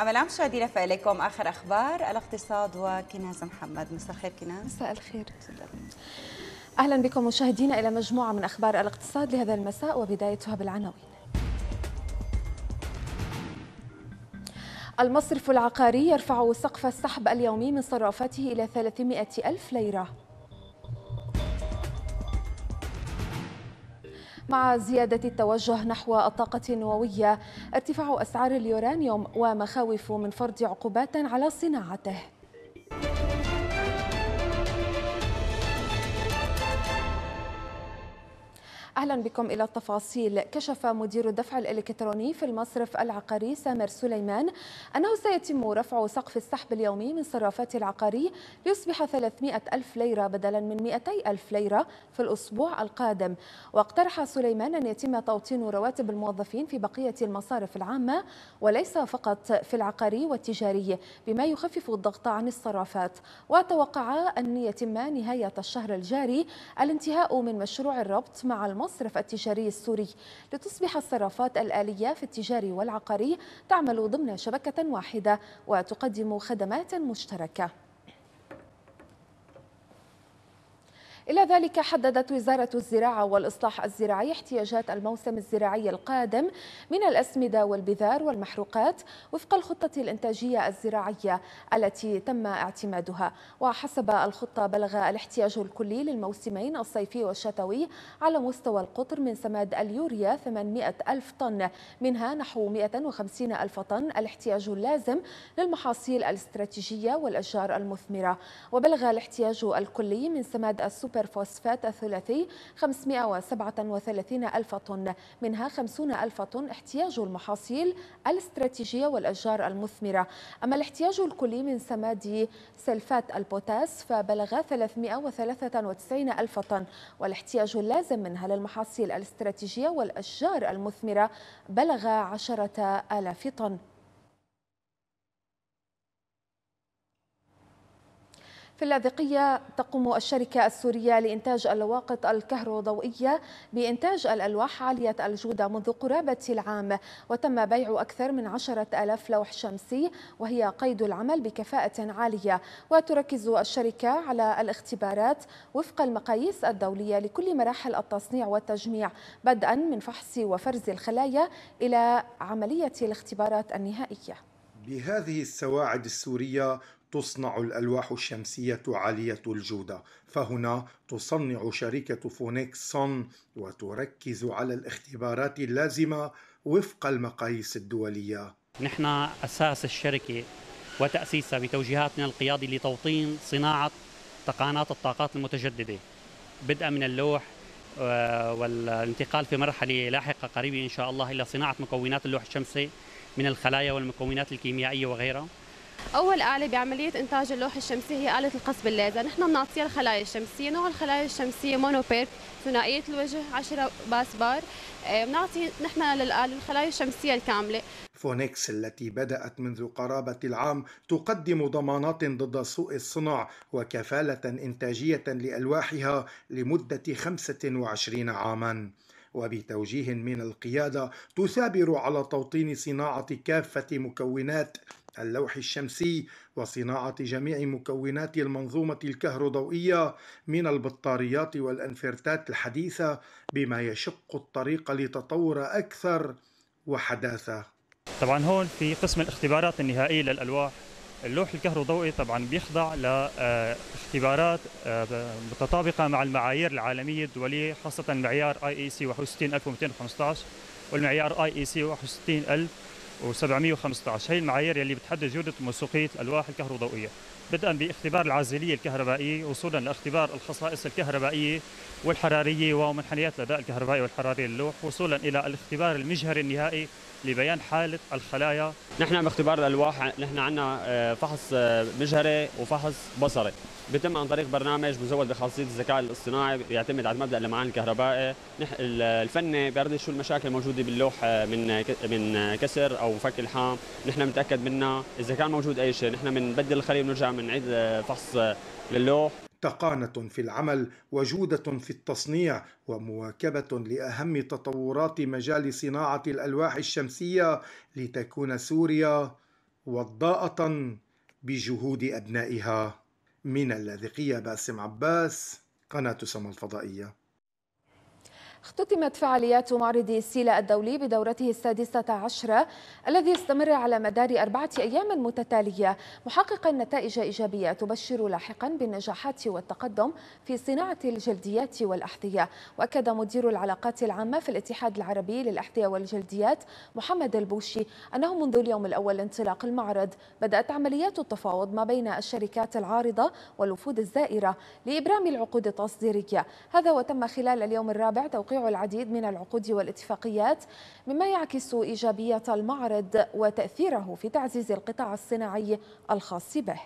أمل العام شادي لكم آخر أخبار الاقتصاد وكناز محمد مساء الخير كناز مساء الخير أهلا بكم مشاهدينا إلى مجموعة من أخبار الاقتصاد لهذا المساء وبدايتها بالعناوين المصرف العقاري يرفع سقف السحب اليومي من صرافته إلى 300 ألف ليرة مع زيادة التوجه نحو الطاقة النووية ارتفاع أسعار اليورانيوم ومخاوف من فرض عقوبات على صناعته أهلا بكم إلى التفاصيل كشف مدير الدفع الإلكتروني في المصرف العقاري سامر سليمان أنه سيتم رفع سقف السحب اليومي من صرافات العقاري ليصبح 300 ألف ليرة بدلا من 200 ألف ليرة في الأسبوع القادم واقترح سليمان أن يتم توطين رواتب الموظفين في بقية المصارف العامة وليس فقط في العقاري والتجاري بما يخفف الضغط عن الصرافات وتوقع أن يتم نهاية الشهر الجاري الانتهاء من مشروع الربط مع المصرف المصرف التجاري السوري لتصبح الصرافات الآلية في التجاري والعقاري تعمل ضمن شبكة واحدة وتقدم خدمات مشتركة إلى ذلك حددت وزارة الزراعة والإصلاح الزراعي احتياجات الموسم الزراعي القادم من الأسمدة والبذار والمحروقات وفق الخطة الإنتاجية الزراعية التي تم اعتمادها وحسب الخطة بلغ الاحتياج الكلي للموسمين الصيفي والشتوي على مستوى القطر من سماد اليوريا 800 ألف طن منها نحو 150 ألف طن الاحتياج اللازم للمحاصيل الاستراتيجية والأشجار المثمرة وبلغ الاحتياج الكلي من سماد السوبر فوسفات الثلاثي 537 ألف طن منها 50 ألف طن احتياج المحاصيل الاستراتيجية والأشجار المثمرة أما الاحتياج الكلي من سماد سلفات البوتاس فبلغ 393 ألف طن والاحتياج اللازم منها للمحاصيل الاستراتيجية والأشجار المثمرة بلغ 10 آلاف طن في اللاذقية تقوم الشركة السورية لإنتاج اللواقط الكهروضوئية بإنتاج الألواح عالية الجودة منذ قرابة العام وتم بيع أكثر من عشرة ألاف لوح شمسي وهي قيد العمل بكفاءة عالية وتركز الشركة على الاختبارات وفق المقاييس الدولية لكل مراحل التصنيع والتجميع بدءا من فحص وفرز الخلايا إلى عملية الاختبارات النهائية بهذه السواعد السورية تصنع الألواح الشمسية عالية الجودة فهنا تصنع شركة فونيكس سون وتركز على الاختبارات اللازمة وفق المقاييس الدولية نحن أساس الشركة وتأسيسها بتوجيهاتنا القيادي لتوطين صناعة تقانات الطاقات المتجددة بدءا من اللوح آه، والانتقال في مرحلة لاحقة قريبة إن شاء الله إلى صناعة مكونات اللوح الشمسي من الخلايا والمكونات الكيميائية وغيرها اول اله بعمليه انتاج اللوح الشمسي هي اله القصب الليزر نحن بنعطيها الخلايا الشمسيه نوع الخلايا الشمسيه مونوبير ثنائيه الوجه 10 باس بار آه، بنعطي نحن للاله الخلايا الشمسيه الكامله فونيكس التي بدأت منذ قرابة العام تقدم ضمانات ضد سوء الصنع وكفالة إنتاجية لألواحها لمدة 25 عاماً. وبتوجيه من القيادة تثابر على توطين صناعة كافة مكونات اللوح الشمسي وصناعة جميع مكونات المنظومة الكهروضوئية من البطاريات والأنفرتات الحديثة بما يشق الطريق لتطور أكثر وحداثة طبعا هون في قسم الاختبارات النهائية للألواح اللوح الكهروضوئي طبعا بيخضع لاختبارات آه، آه، متطابقة مع المعايير العالمية الدولية خاصة معيار اي اي سي 61215 والمعيار اي اي سي 61000 و715 هي المعايير يلي بتحدد جودة وموثوقية الألواح الكهروضوئية بدءا باختبار العازلية الكهربائية وصولا لاختبار الخصائص الكهربائية والحرارية ومنحنيات الأداء الكهربائي والحراري للوح وصولا إلى الاختبار المجهري النهائي لبيان حالة الخلايا نحن باختبار الألواح نحن عندنا آه، فحص آه، مجهري وفحص بصري بيتم عن طريق برنامج مزود بخاصيه الذكاء الاصطناعي يعتمد على مبدا المعان الكهربائي الفني بيعرض شو المشاكل الموجوده باللوح آه، من من كسر او فك الحام نحن بنتاكد منها اذا كان موجود اي شيء نحن بنبدل الخليه بنرجع بنعيد آه، فحص آه، للوح تقانة في العمل وجودة في التصنيع ومواكبة لأهم تطورات مجال صناعة الألواح الشمسية لتكون سوريا وضاءة بجهود أبنائها من اللاذقية باسم عباس قناة سما الفضائية اختتمت فعاليات معرض سيلا الدولي بدورته السادسة عشرة الذي استمر على مدار أربعة أيام متتالية محققا نتائج إيجابية تبشر لاحقا بالنجاحات والتقدم في صناعة الجلديات والأحذية وأكد مدير العلاقات العامة في الاتحاد العربي للأحذية والجلديات محمد البوشي أنه منذ اليوم الأول لانطلاق المعرض بدأت عمليات التفاوض ما بين الشركات العارضة والوفود الزائرة لإبرام العقود التصديرية هذا وتم خلال اليوم الرابع توقيع توقيع العديد من العقود والاتفاقيات مما يعكس إيجابية المعرض وتأثيره في تعزيز القطاع الصناعي الخاص به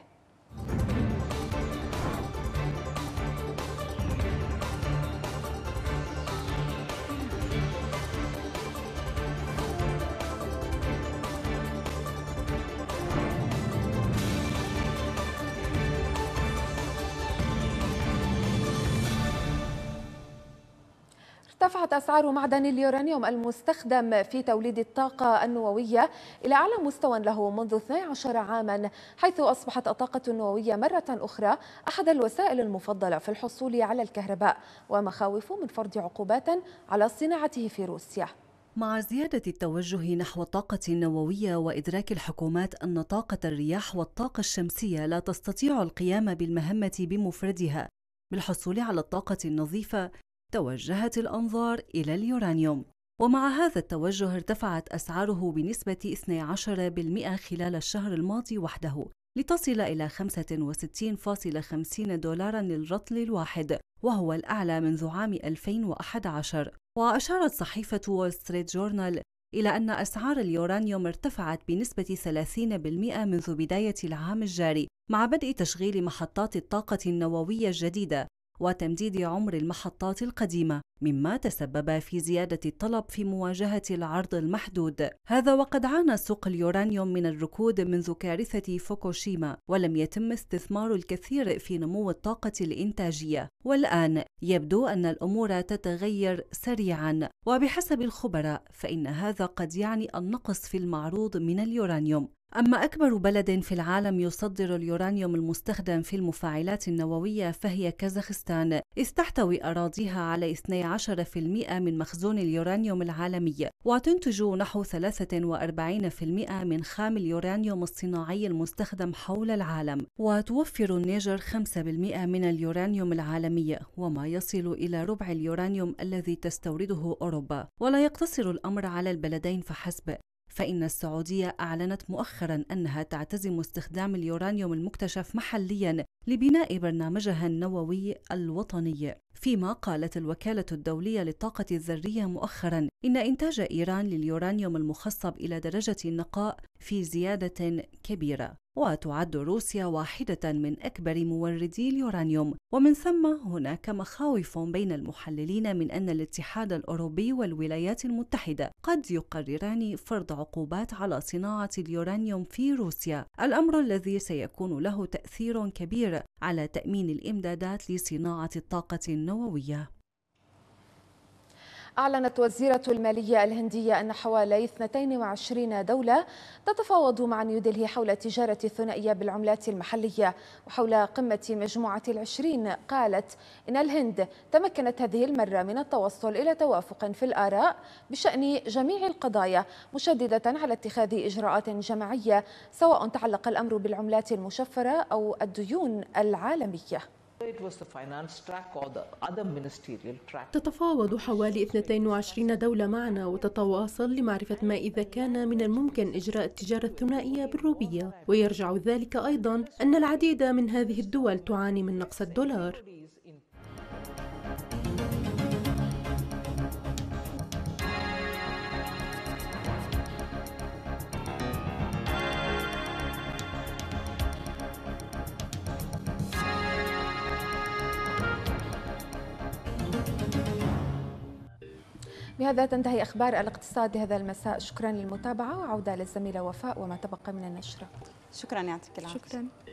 ارتفعت أسعار معدن اليورانيوم المستخدم في توليد الطاقة النووية إلى أعلى مستوى له منذ 12 عاما حيث أصبحت الطاقة النووية مرة أخرى أحد الوسائل المفضلة في الحصول على الكهرباء ومخاوف من فرض عقوبات على صناعته في روسيا مع زيادة التوجه نحو الطاقة النووية وإدراك الحكومات أن طاقة الرياح والطاقة الشمسية لا تستطيع القيام بالمهمة بمفردها بالحصول على الطاقة النظيفة توجهت الأنظار إلى اليورانيوم ومع هذا التوجه ارتفعت أسعاره بنسبة 12% خلال الشهر الماضي وحده لتصل إلى 65.50 دولارا للرطل الواحد وهو الأعلى منذ عام 2011 وأشارت صحيفة وول ستريت جورنال إلى أن أسعار اليورانيوم ارتفعت بنسبة 30% منذ بداية العام الجاري مع بدء تشغيل محطات الطاقة النووية الجديدة وتمديد عمر المحطات القديمة مما تسبب في زيادة الطلب في مواجهة العرض المحدود هذا وقد عانى سوق اليورانيوم من الركود منذ كارثة فوكوشيما ولم يتم استثمار الكثير في نمو الطاقة الإنتاجية والآن يبدو أن الأمور تتغير سريعاً وبحسب الخبراء فإن هذا قد يعني النقص في المعروض من اليورانيوم أما أكبر بلد في العالم يصدر اليورانيوم المستخدم في المفاعلات النووية فهي كازاخستان، إذ تحتوي أراضيها على 12% من مخزون اليورانيوم العالمي، وتنتج نحو 43% من خام اليورانيوم الصناعي المستخدم حول العالم، وتوفر النيجر 5% من اليورانيوم العالمي، وما يصل إلى ربع اليورانيوم الذي تستورده أوروبا، ولا يقتصر الأمر على البلدين فحسب، فإن السعودية أعلنت مؤخرا أنها تعتزم استخدام اليورانيوم المكتشف محليا لبناء برنامجها النووي الوطني فيما قالت الوكالة الدولية للطاقة الذرية مؤخرا إن إنتاج إيران لليورانيوم المخصب إلى درجة النقاء في زيادة كبيرة وتعد روسيا واحدة من أكبر موردي اليورانيوم ومن ثم هناك مخاوف بين المحللين من أن الاتحاد الأوروبي والولايات المتحدة قد يقرران فرض عقوبات على صناعة اليورانيوم في روسيا الأمر الذي سيكون له تأثير كبير على تأمين الإمدادات لصناعة الطاقة النووية أعلنت وزيرة المالية الهندية أن حوالي 22 دولة تتفاوض مع نيودلهي حول التجارة الثنائية بالعملات المحلية وحول قمة مجموعة العشرين قالت إن الهند تمكنت هذه المرة من التوصل إلى توافق في الآراء بشأن جميع القضايا مشددة على اتخاذ إجراءات جماعية سواء تعلق الأمر بالعملات المشفرة أو الديون العالمية تتفاوض حوالي 22 دولة معنا وتتواصل لمعرفة ما إذا كان من الممكن إجراء التجارة الثنائية بالروبية ويرجع ذلك أيضا أن العديد من هذه الدول تعاني من نقص الدولار بهذا تنتهي أخبار الاقتصاد هذا المساء شكرا للمتابعة وعودة للزميلة وفاء وما تبقى من النشرة شكرا يعطيك العافية شكرا